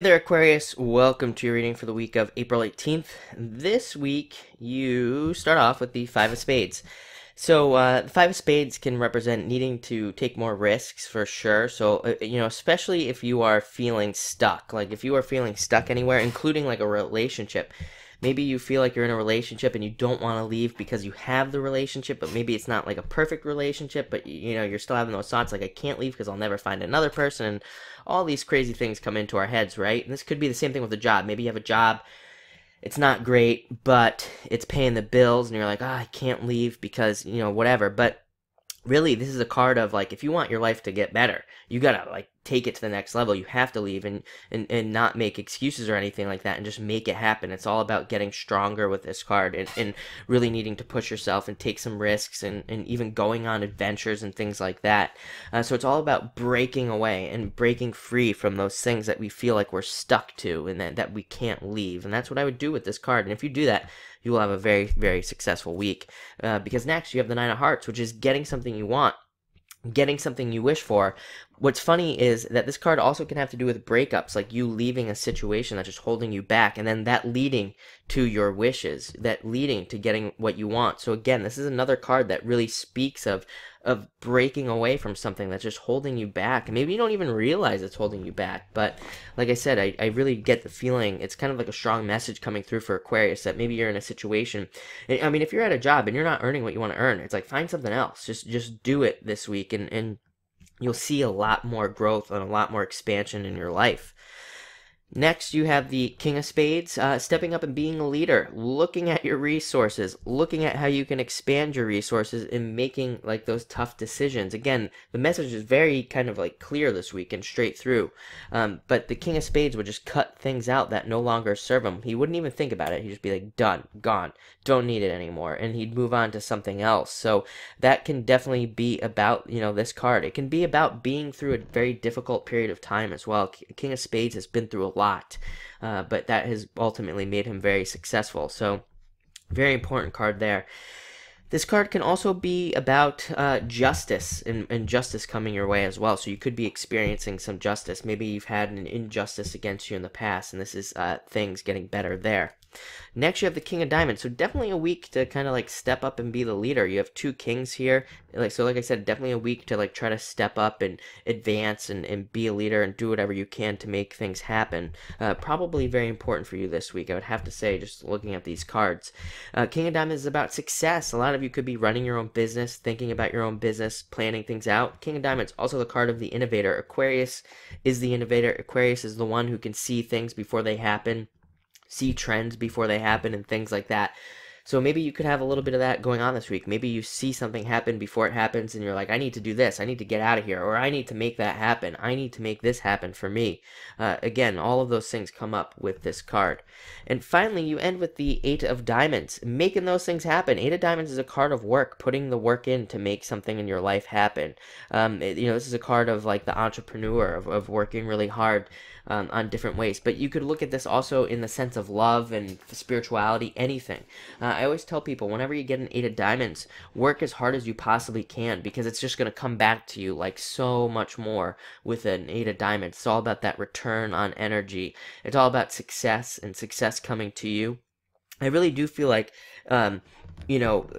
Hey there Aquarius, welcome to your reading for the week of April 18th. This week you start off with the Five of Spades. So uh, the Five of Spades can represent needing to take more risks for sure. So uh, you know, especially if you are feeling stuck, like if you are feeling stuck anywhere, including like a relationship, Maybe you feel like you're in a relationship and you don't want to leave because you have the relationship, but maybe it's not like a perfect relationship, but you know, you're still having those thoughts like I can't leave because I'll never find another person and all these crazy things come into our heads, right? And this could be the same thing with a job. Maybe you have a job it's not great, but it's paying the bills, and you're like, oh, I can't leave because, you know, whatever. But really, this is a card of like, if you want your life to get better, you gotta like take it to the next level. You have to leave and, and, and not make excuses or anything like that and just make it happen. It's all about getting stronger with this card and, and really needing to push yourself and take some risks and, and even going on adventures and things like that. Uh, so it's all about breaking away and breaking free from those things that we feel like we're stuck to and that, that we can't leave. And that's what I would do with this card. And if you do that, you will have a very, very successful week. Uh, because next you have the Nine of Hearts, which is getting something you want getting something you wish for What's funny is that this card also can have to do with breakups, like you leaving a situation that's just holding you back, and then that leading to your wishes, that leading to getting what you want. So again, this is another card that really speaks of of breaking away from something that's just holding you back. Maybe you don't even realize it's holding you back, but like I said, I, I really get the feeling it's kind of like a strong message coming through for Aquarius that maybe you're in a situation. I mean, if you're at a job and you're not earning what you want to earn, it's like find something else. Just just do it this week and and you'll see a lot more growth and a lot more expansion in your life. Next, you have the King of Spades, uh, stepping up and being a leader, looking at your resources, looking at how you can expand your resources and making like those tough decisions. Again, the message is very kind of like clear this week and straight through. Um, but the King of Spades would just cut things out that no longer serve him. He wouldn't even think about it. He'd just be like, done, gone, don't need it anymore. And he'd move on to something else. So that can definitely be about, you know, this card. It can be about being through a very difficult period of time as well. King of Spades has been through a lot. Uh, but that has ultimately made him very successful. So, very important card there. This card can also be about uh, justice and, and, justice coming your way as well. So you could be experiencing some justice. Maybe you've had an injustice against you in the past, and this is uh, things getting better there. Next, you have the King of Diamonds. So definitely a week to kind of like step up and be the leader. You have two kings here. Like so, like I said, definitely a week to like try to step up and advance and, and be a leader and do whatever you can to make things happen. Uh, probably very important for you this week. I would have to say, just looking at these cards, uh, King of Diamonds is about success. A lot of of you could be running your own business, thinking about your own business, planning things out. King of Diamonds, also the card of the innovator. Aquarius is the innovator. Aquarius is the one who can see things before they happen, see trends before they happen, and things like that. So maybe you could have a little bit of that going on this week. Maybe you see something happen before it happens and you're like, I need to do this. I need to get out of here. Or I need to make that happen. I need to make this happen for me. Uh, again, all of those things come up with this card. And finally, you end with the Eight of Diamonds, making those things happen. Eight of Diamonds is a card of work, putting the work in to make something in your life happen. Um, it, you know, this is a card of like the entrepreneur, of, of working really hard um, on different ways. But you could look at this also in the sense of love and spirituality, anything. Uh, I always tell people whenever you get an eight of diamonds, work as hard as you possibly can because it's just going to come back to you like so much more with an eight of diamonds. It's all about that return on energy. It's all about success and success coming to you. I really do feel like, um, you know,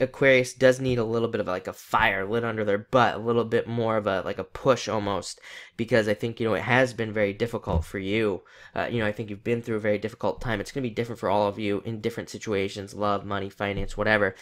Aquarius does need a little bit of like a fire lit under their butt, a little bit more of a like a push almost, because I think you know it has been very difficult for you. Uh, you know, I think you've been through a very difficult time. It's going to be different for all of you in different situations, love, money, finance, whatever.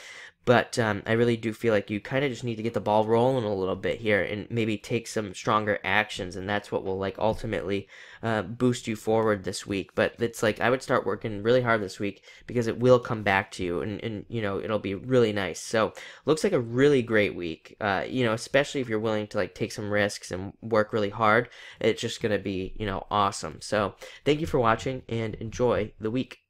But um, I really do feel like you kind of just need to get the ball rolling a little bit here and maybe take some stronger actions, and that's what will like ultimately uh, boost you forward this week. But it's like I would start working really hard this week because it will come back to you, and, and you know it'll be really nice. So looks like a really great week, uh, you know, especially if you're willing to like take some risks and work really hard. It's just gonna be you know awesome. So thank you for watching and enjoy the week.